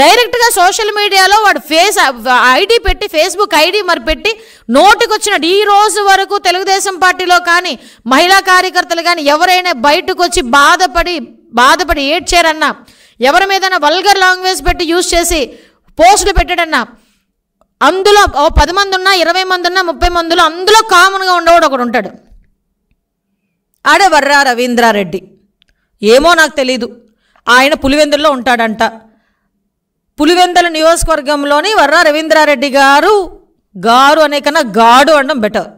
డైరెక్ట్గా సోషల్ మీడియాలో వాడు ఫేస్ ఐడి పెట్టి ఫేస్బుక్ ఐడి మరి పెట్టి నోటికొచ్చినట్టు ఈ రోజు వరకు తెలుగుదేశం పార్టీలో కానీ మహిళా కార్యకర్తలు కానీ ఎవరైనా బయటకు వచ్చి బాధపడి బాధపడి ఏడ్చారన్నా ఎవరి మీదైనా వల్గర్ లాంగ్వేజ్ పెట్టి యూజ్ చేసి పోస్టులు పెట్టాడన్నా అందులో ఓ పది మంది ఉన్నా ఇరవై మంది ఉన్నా ముప్పై మందిలో అందులో కామన్గా ఉండేవాడు ఒకడు ఉంటాడు ఆడే వర్రా రవీంద్రారెడ్డి ఏమో నాకు తెలీదు ఆయన పులివెందుల్లో ఉంటాడంట పులివెందల నియోజకవర్గంలోని వర్రా రవీంద్రారెడ్డి గారు గారు అనే కన్నా గాడు అనడం బెటర్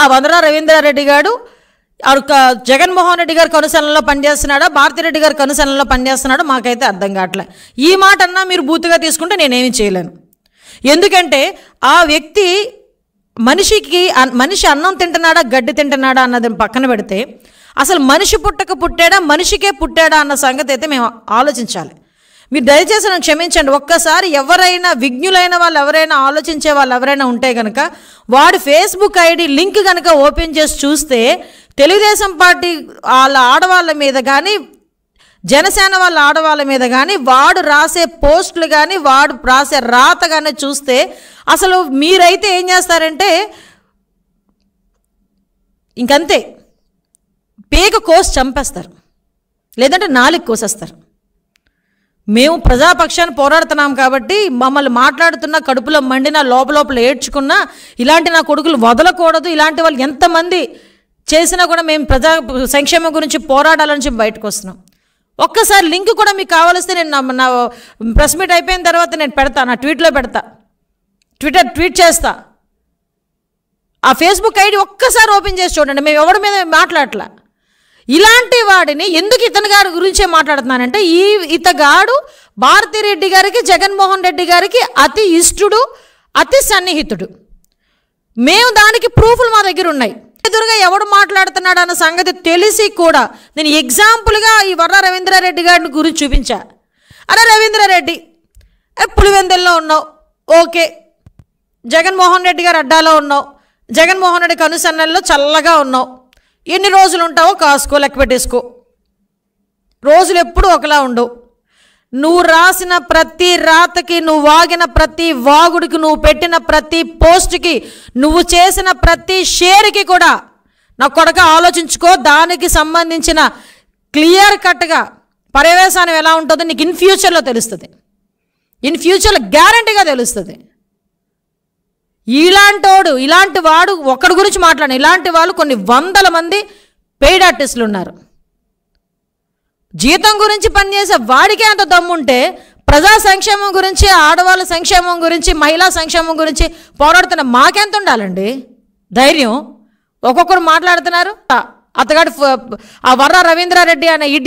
ఆ వందరా రవీంద్రారెడ్డి గారు జగన్మోహన్ రెడ్డి గారి కనుసనలో పనిచేస్తున్నాడా భారతిరెడ్డి గారి కనుసనలో పనిచేస్తున్నాడు మాకైతే అర్థం కావట్లే ఈ మాట అన్నా మీరు బూతుగా తీసుకుంటే నేనేమి చేయలేను ఎందుకంటే ఆ వ్యక్తి మనిషికి మనిషి అన్నం తింటున్నాడా గడ్డి తింటున్నాడా అన్నది పక్కన పెడితే అసలు మనిషి పుట్టక పుట్టాడా మనిషికే పుట్టాడా అన్న సంగతి అయితే మేము ఆలోచించాలి మీరు దయచేసి నన్ను క్షమించండి ఒక్కసారి ఎవరైనా విజ్ఞులైన వాళ్ళు ఎవరైనా ఆలోచించే వాళ్ళు ఎవరైనా ఉంటే కనుక వాడు ఫేస్బుక్ ఐడి లింక్ కనుక ఓపెన్ చేసి చూస్తే తెలుగుదేశం పార్టీ వాళ్ళ ఆడవాళ్ళ మీద కానీ జనసేన వాళ్ళ ఆడవాళ్ళ మీద కానీ వాడు రాసే పోస్టులు కానీ వాడు రాసే రాత కానీ చూస్తే అసలు మీరైతే ఏం చేస్తారంటే ఇంకంతే పేగ కోసి చంపేస్తారు లేదంటే నాలుగు కోసేస్తారు మేము ప్రజాపక్షాన్ని పోరాడుతున్నాం కాబట్టి మమ్మల్ని మాట్లాడుతున్న కడుపులో మండిన లోపలోపల ఏడ్చుకున్న ఏడ్చుకున్నా ఇలాంటి నా కొడుకులు వదలకూడదు ఇలాంటి వాళ్ళు ఎంతమంది చేసినా కూడా మేము ప్రజా సంక్షేమం గురించి పోరాడాలని చెప్పి బయటకు వస్తున్నాం ఒక్కసారి లింక్ కూడా మీకు కావాల్సి నేను నా ప్రెస్ మీట్ అయిపోయిన తర్వాత నేను పెడతా నా ట్వీట్లో పెడతా ట్విట్టర్ ట్వీట్ చేస్తా ఆ ఫేస్బుక్ ఐడి ఒక్కసారి ఓపెన్ చేసి చూడండి మేము ఎవరి మీద మాట్లాడలే ఇలాంటి వాడిని ఎందుకు ఇతని గారి గురించే మాట్లాడుతున్నానంటే ఈ ఇతగాడు భారతిరెడ్డి గారికి జగన్మోహన్ రెడ్డి గారికి అతి ఇష్టుడు అతి సన్నిహితుడు మేము దానికి ప్రూఫ్లు మా దగ్గర ఉన్నాయి ఎదురుగా ఎవడు మాట్లాడుతున్నాడు అన్న సంగతి తెలిసి కూడా నేను ఎగ్జాంపుల్గా ఈ వర్ర రవీంద్రారెడ్డి గారిని గురించి చూపించా అరే రవీంద్రారెడ్డి పులివెందుల్లో ఉన్నావు ఓకే జగన్మోహన్ రెడ్డి గారు అడ్డాలో ఉన్నావు జగన్మోహన్ రెడ్డి కనుసన్నల్లో చల్లగా ఉన్నావు ఎన్ని రోజులు ఉంటావో కాసుకో లెక్క పెట్టేసుకో రోజులు ఎప్పుడు ఒకలా ఉండవు నువ్వు రాసిన ప్రతి రాతకి నువ్వు వాగిన ప్రతి వాగుడికి నువ్వు పెట్టిన ప్రతి పోస్ట్కి నువ్వు చేసిన ప్రతి షేర్కి కూడా నా కొడక ఆలోచించుకో దానికి సంబంధించిన క్లియర్ కట్గా పర్యవేశానం ఎలా ఉంటుందో నీకు ఇన్ ఫ్యూచర్లో తెలుస్తుంది ఇన్ ఫ్యూచర్లో గ్యారంటీగా తెలుస్తుంది ఇలాంటోడు ఇలాంటి వాడు ఒకడి గురించి మాట్లాడిన ఇలాంటి వాళ్ళు కొన్ని వందల మంది పెయిడ్ ఆర్టిస్టులు ఉన్నారు జీతం గురించి పనిచేసే వాడికే అంత దమ్ముంటే ప్రజా సంక్షేమం గురించి ఆడవాళ్ళ సంక్షేమం గురించి మహిళా సంక్షేమం గురించి పోరాడుతున్న మాకెంత ఉండాలండి ధైర్యం ఒక్కొక్కరు మాట్లాడుతున్నారు అతగాడు ఆ వర్ర రవీంద్రారెడ్డి అనే